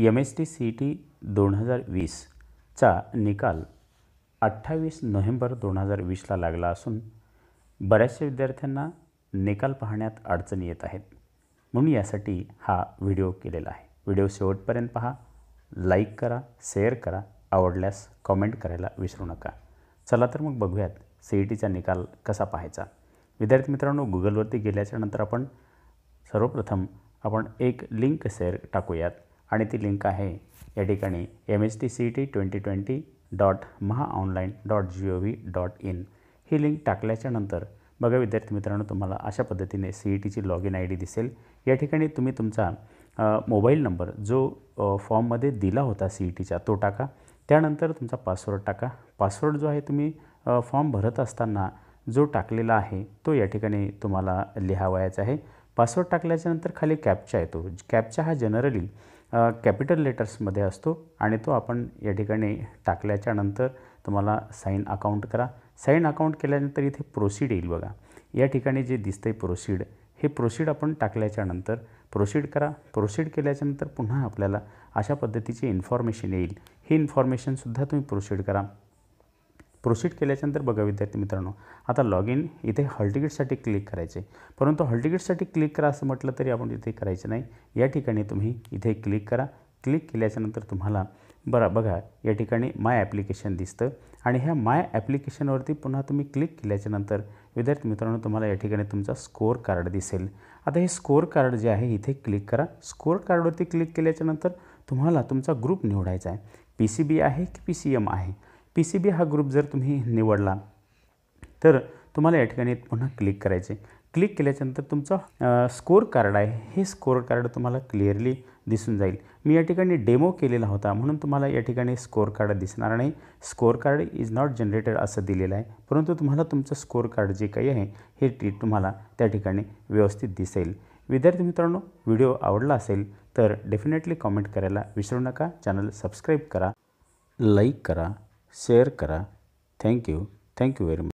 M S T C T दोन हजार वीसचा निकाल अठ्ठावीस नोव्हेंबर दोन हजार वीसला लागला असून बऱ्याचशा विद्यार्थ्यांना निकाल पाहण्यात अडचणी येत आहेत म्हणून यासाठी हा व्हिडिओ केलेला आहे व्हिडिओ शेवटपर्यंत पहा लाईक करा शेअर करा आवडल्यास कॉमेंट करायला विसरू नका चला तर मग बघूयात सी ई e टीचा निकाल कसा पाहायचा विद्यार्थी मित्रांनो गुगलवरती गेल्याच्या नंतर आपण सर्वप्रथम आपण एक लिंक शेअर टाकूयात आणि ती लिंक आहे या ठिकाणी M S T C T twenty twenty dot Maha online dot G O V dot in ही लिंक टाकल्याच्यानंतर बघा विद्यार्थी मित्रांनो तुम्हाला अशा पद्धतीने सी ई टीची लॉग इन आय डी दिसेल या ठिकाणी तुम्ही तुमचा मोबाईल नंबर जो फॉर्ममध्ये दिला होता सी ई टीचा तो टाका त्यानंतर तुमचा पासवर्ड टाका पासवर्ड जो आहे तुम्ही फॉर्म भरत असताना जो टाकलेला आहे तो या ठिकाणी तुम्हाला लिहावायचा आहे पासवर्ड टाकल्याच्यानंतर खाली कॅपचा येतो कॅपचा हा जनरली कॅपिटल लेटर्समध्ये असतो आणि तो आपण या ठिकाणी टाकल्याच्यानंतर तुम्हाला साईन अकाउंट करा साईन अकाउंट केल्यानंतर इथे प्रोसीड येईल बघा या ठिकाणी जे दिसतं आहे प्रोसीड हे प्रोसीड आपण टाकल्याच्यानंतर प्रोसीड करा प्रोसीड केल्याच्यानंतर पुन्हा आपल्याला अशा पद्धतीची इन्फॉर्मेशन येईल ही इन्फॉर्मेशनसुद्धा तुम्ही प्रोसीड करा प्रोसीड केल्याच्यानंतर बघा विद्यार्थी मित्रांनो आता लॉग इन इथे हॉलटिकीटसाठी क्लिक करायचे परंतु हॉलटिकीटसाठी क्लिक करा असं म्हटलं तरी आपण इथे करायचं नाही या ठिकाणी तुम्ही इथे क्लिक करा क्लिक केल्याच्यानंतर तुम्हाला बरं बघा या ठिकाणी माय ॲप्लिकेशन दिसतं आणि ह्या माय ॲप्लिकेशनवरती पुन्हा तुम्ही क्लिक केल्याच्यानंतर विद्यार्थी मित्रांनो तुम्हाला या ठिकाणी तुमचा स्कोअर कार्ड दिसेल आता हे स्कोअर कार्ड जे आहे इथे क्लिक करा स्कोअर कार्डवरती क्लिक केल्याच्यानंतर तुम्हाला तुमचा ग्रुप निवडायचा आहे पी सी बी आहे की पी सी एम आहे पी सी बी हा ग्रुप जर तुम्ही निवडला तर तुम्हाला या ठिकाणी पुन्हा क्लिक करायचे क्लिक केल्याच्यानंतर तुमचं स्कोर कार्ड आहे हे स्कोअर कार्ड तुम्हाला क्लिअरली दिसून जाईल मी या ठिकाणी डेमो केलेला होता म्हणून तुम्हाला या ठिकाणी स्कोअर कार्ड दिसणार नाही score card is not generated असं दिलेलं आहे परंतु तुम्हाला तुमचं स्कोर कार्ड जे काही आहे हे टी तुम्हाला त्या ठिकाणी व्यवस्थित दिसेल विद्यार्थी मित्रांनो व्हिडिओ आवडला असेल तर डेफिनेटली कॉमेंट करायला विसरू नका चॅनल सबस्क्राईब करा लाईक करा शेअर करा थँक्यू थँक्यू व्हेरी मच